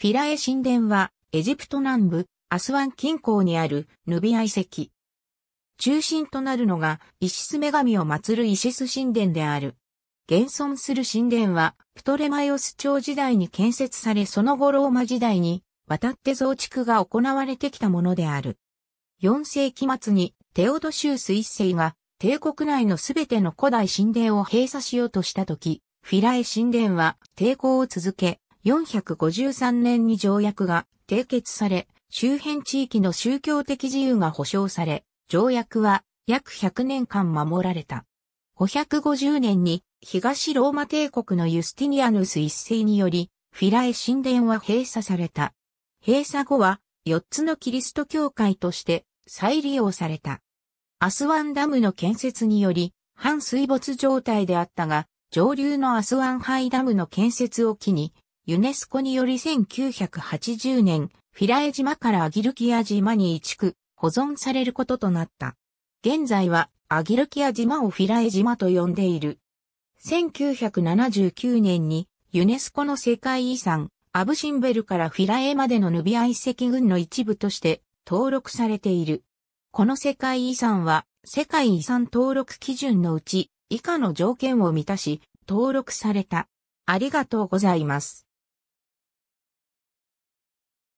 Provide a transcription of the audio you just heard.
フィラエ神殿は、エジプト南部、アスワン近郊にあるヌビア遺跡。中心となるのが、イシス女神を祀るイシス神殿である。現存する神殿は、プトレマイオス朝時代に建設されその後ローマ時代に、渡って増築が行われてきたものである。4世紀末に、テオドシウス一世が、帝国内のすべての古代神殿を閉鎖しようとした時、フィラエ神殿は抵抗を続け、453年に条約が締結され、周辺地域の宗教的自由が保障され、条約は約100年間守られた。550年に東ローマ帝国のユスティニアヌス一世により、フィラエ神殿は閉鎖された。閉鎖後は4つのキリスト教会として再利用された。アスワンダムの建設により、半水没状態であったが、上流のアスワンハイダムの建設を機に、ユネスコにより1980年、フィラエ島からアギルキア島に移築、保存されることとなった。現在はアギルキア島をフィラエ島と呼んでいる。1979年にユネスコの世界遺産、アブシンベルからフィラエまでのヌビア遺跡群の一部として登録されている。この世界遺産は世界遺産登録基準のうち以下の条件を満たし登録された。ありがとうございます。